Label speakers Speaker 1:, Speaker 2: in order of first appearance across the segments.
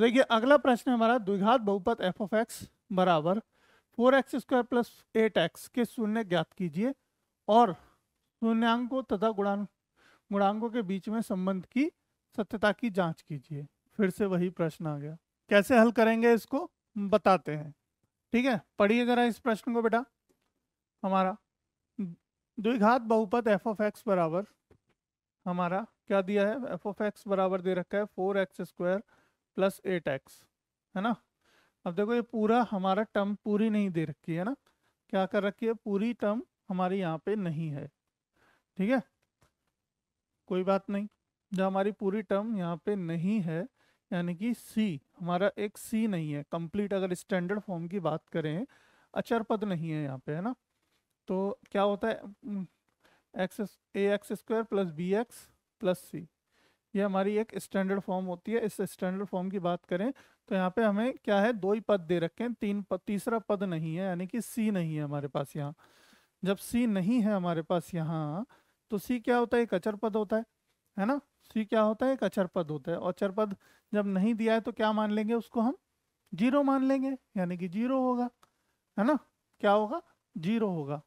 Speaker 1: देखिए अगला प्रश्न हमारा द्विघात बहुपत एफ ऑफ एक्स बराबर four X square plus eight X के शून्य ज्ञात कीजिए और शून्यंकों तथा गुणा गुणांकों के बीच में संबंध की सत्यता की जांच कीजिए फिर से वही प्रश्न आ गया कैसे हल करेंगे इसको बताते हैं ठीक है पढ़िए जरा इस प्रश्न को बेटा हमारा द्विघात बहुपत एफ ऑफ एक्स बराबर हमारा क्या दिया है एफ ऑफ एक्स बराबर दे रखा है four X square plus eight X है ना अब देखो ये पूरा हमारा टर्म पूरी नहीं दे रखी है ना क्या कर रखी है पूरी टर्म हमारी यहाँ पे नहीं है ठीक है कोई बात नहीं जो हमारी पूरी टर्म यहाँ पे नहीं है यानी कि सी हमारा एक सी नहीं है कंप्लीट अगर स्टैंडर्ड फॉर्म की बात करें अचर पद नहीं है यहाँ पे है ना तो क्या होता है X A X square plus B X plus C ये हमारी एक स्टैंडर्ड फॉर्म होती है इस स्टैंडर्ड फॉर्म की बात करें तो यहाँ पे हमें क्या है दो ही पद दे रखे हैं तीन पद तीसरा पद नहीं है यानी कि सी नहीं है हमारे पास यहाँ जब सी नहीं है हमारे पास यहाँ तो सी क्या होता है एक अचर पद होता है है ना सी क्या होता है एक अचर पद होता है अचर पद जब नहीं दिया है तो क्या मान लेंगे उसको हम जीरो मान लेंगे यानी कि जीरो होगा है ना क्या होगा जीरो होगा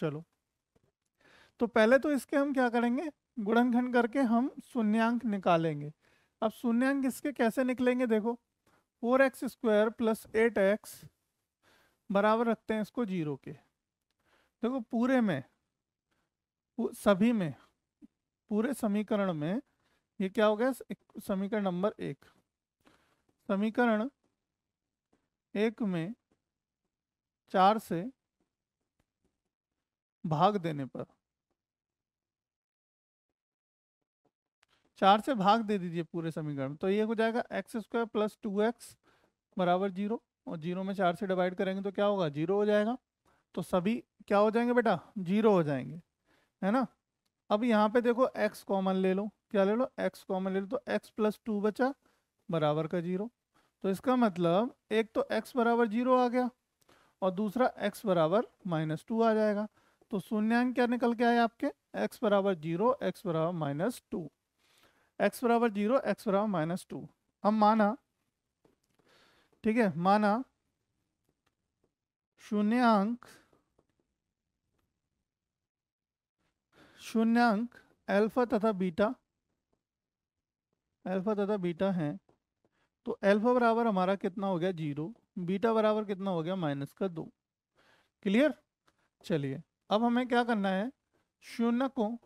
Speaker 1: चलो तो पहले तो इसके हम क्या करेंगे गुणनखंड करके हम शून्यंक निकालेंगे अब शून्यंक इसके कैसे निकलेंगे देखो four X square plus eight X बराबर रखते हैं इसको जीरो के देखो पूरे में सभी में पूरे समीकरण में ये क्या हो गया समीकरण नंबर एक समीकरण एक में चार से भाग देने पर चार से भाग दे दीजिए पूरे समीकरण तो ये हो जाएगा X square plus two X बराबर जीरो और जीरो में चार से डिवाइड करेंगे तो क्या होगा जीरो हो जाएगा तो सभी क्या हो जाएंगे बेटा जीरो हो जाएंगे है ना अब यहाँ पे देखो एक्स कॉमन ले लो क्या ले लो एक्स कॉमन ले लो तो एक्स प्लस टू बचा बराबर का जीरो तो इसका मतलब एक तो एक्स बराबर जीरो आ गया और दूसरा एक्स बराबर माइनस टू आ जाएगा तो शून्यांक क्या निकल के आए आपके एक्स बराबर जीरो एक्स बराबर माइनस टू एक्स बराबर जीरो एक्स बराबर माइनस टू हम माना ठीक है माना शून्य अंक अल्फा तथा बीटा अल्फा तथा बीटा है तो अल्फा बराबर हमारा कितना हो गया जीरो बीटा बराबर कितना हो गया माइनस का दो क्लियर चलिए अब हमें क्या करना है शून्य को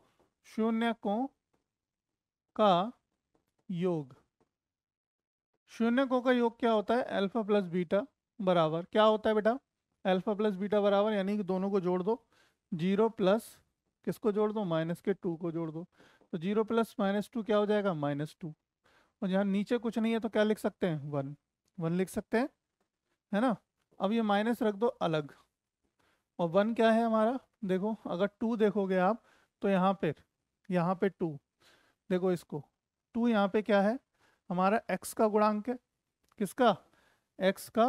Speaker 1: शून्य को का योग शून्य को का योग क्या होता है अल्फा प्लस बीटा बराबर क्या होता है बेटा अल्फा प्लस बीटा बराबर यानी कि दोनों को जोड़ दो जीरो प्लस किसको जोड़ दो माइनस के टू को जोड़ दो तो जीरो प्लस माइनस टू क्या हो जाएगा माइनस टू और यहाँ नीचे कुछ नहीं है तो क्या लिख सकते हैं वन वन लिख सकते हैं है ना अब ये माइनस रख दो अलग और वन क्या है हमारा देखो अगर टू देखोगे आप तो यहाँ पर यहाँ पे टू देखो इसको टू यहाँ पे क्या है हमारा एक्स का गुणांक है किसका एक्स का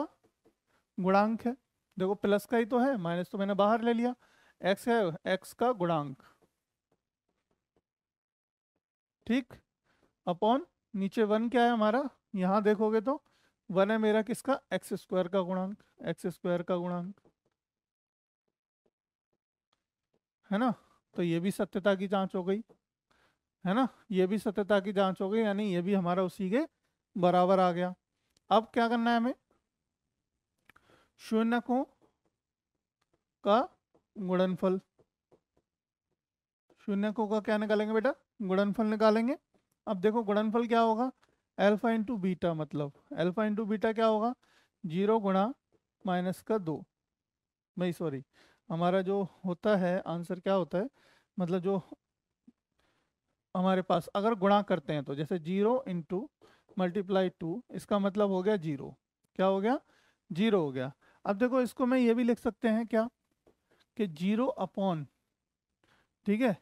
Speaker 1: गुणांक है देखो प्लस का ही तो है माइनस तो मैंने बाहर ले लिया एक्स है एक्स का गुणांक ठीक अपॉन नीचे वन क्या है हमारा यहां देखोगे तो वन है मेरा किसका एक्स स्क्वायर का गुणांक एक्स स्क्वायर का गुणांक है ना तो ये भी सत्यता की जांच हो गई है ना ये भी सत्यता की जांच हो गई यानी ये भी हमारा उसी के बराबर आ गया अब क्या करना है हमें शून्यकों का गुणनफल शून्यकों का क्या निकालेंगे बेटा गुणनफल निकालेंगे अब देखो गुणनफल क्या होगा एल्फा इंटू बीटा मतलब एल्फा इंटू बीटा क्या होगा जीरो गुणा माइनस का दो नहीं सॉरी हमारा जो होता है आंसर क्या होता है मतलब जो हमारे पास अगर गुणा करते हैं तो जैसे जीरो इंटू मल्टीप्लाई टू इसका मतलब हो गया जीरो क्या हो गया जीरो हो गया अब देखो इसको मैं ये भी लिख सकते हैं क्या कि जीरो अपॉन ठीक है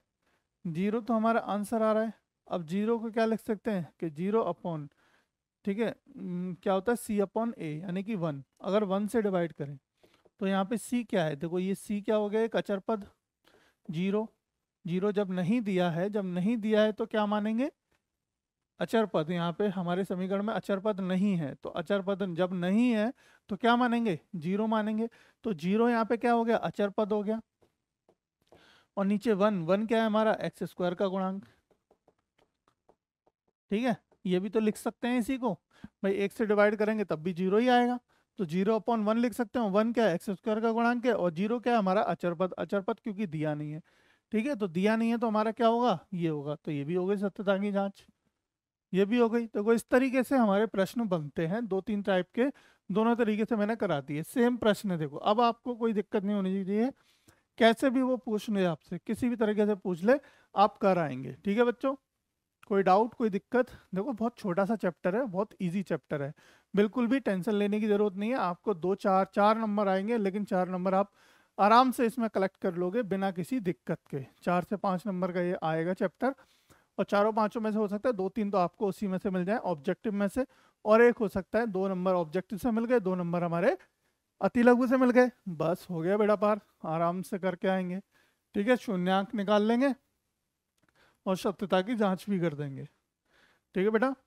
Speaker 1: जीरो तो हमारा आंसर आ रहा है अब जीरो को क्या लिख सकते हैं कि जीरो अपॉन ठीक है क्या होता है सी अपॉन ए यानी कि वन अगर वन से डिवाइड करें तो यहाँ पे सी क्या है देखो ये सी क्या हो गया एक अचर पद जीरो जीरो जब नहीं दिया है जब नहीं दिया है तो क्या मानेंगे अचर पद यहाँ पे हमारे समीकरण में अचर पद नहीं है तो अचर पद जब नहीं है तो क्या मानेंगे जीरो मानेंगे तो जीरो यहाँ पे क्या हो गया अचर पद हो गया और नीचे वन वन क्या है हमारा एक्स स्क्वायर का गुणांक ठीक है ये भी तो लिख सकते हैं इसी को भाई एक से डिवाइड करेंगे तब भी जीरो ही आएगा तो जीरो अपॉन वन लिख सकते हो वन क्या है एक्स स्क्वायर का गुणांक है और जीरो क्या है हमारा अचर पद अचर पद क्योंकि दिया नहीं है ठीक है तो दिया नहीं है तो हमारा क्या होगा ये होगा तो ये भी हो गई सत्यता की जाँच ये भी हो गई तो इस तरीके से हमारे प्रश्न बनते हैं दो तीन टाइप के दोनों तरीके से मैंने करा दिए सेम प्रश्न है देखो अब आपको कोई दिक्कत नहीं होनी चाहिए कैसे भी वो पूछ ले आपसे किसी भी तरीके से पूछ ले आप कर आएंगे ठीक है बच्चों कोई डाउट कोई दिक्कत देखो बहुत छोटा सा चैप्टर है बहुत इजी चैप्टर है बिल्कुल भी टेंशन लेने की जरूरत नहीं है आपको दो चार चार नंबर आएंगे लेकिन चार नंबर आप आराम से इसमें कलेक्ट कर लोगे बिना किसी दिक्कत के चार से पाँच नंबर का ये आएगा चैप्टर और चारों पांचों में से हो सकता है दो तीन तो आपको उसी में से मिल जाए ऑब्जेक्टिव में से और एक हो सकता है दो नंबर ऑब्जेक्टिव से मिल गए दो नंबर हमारे अति लघु से मिल गए बस हो गया बेटा पार आराम से करके आएंगे ठीक है शून्यंक निकाल लेंगे और सत्यता की जांच भी कर देंगे ठीक है बेटा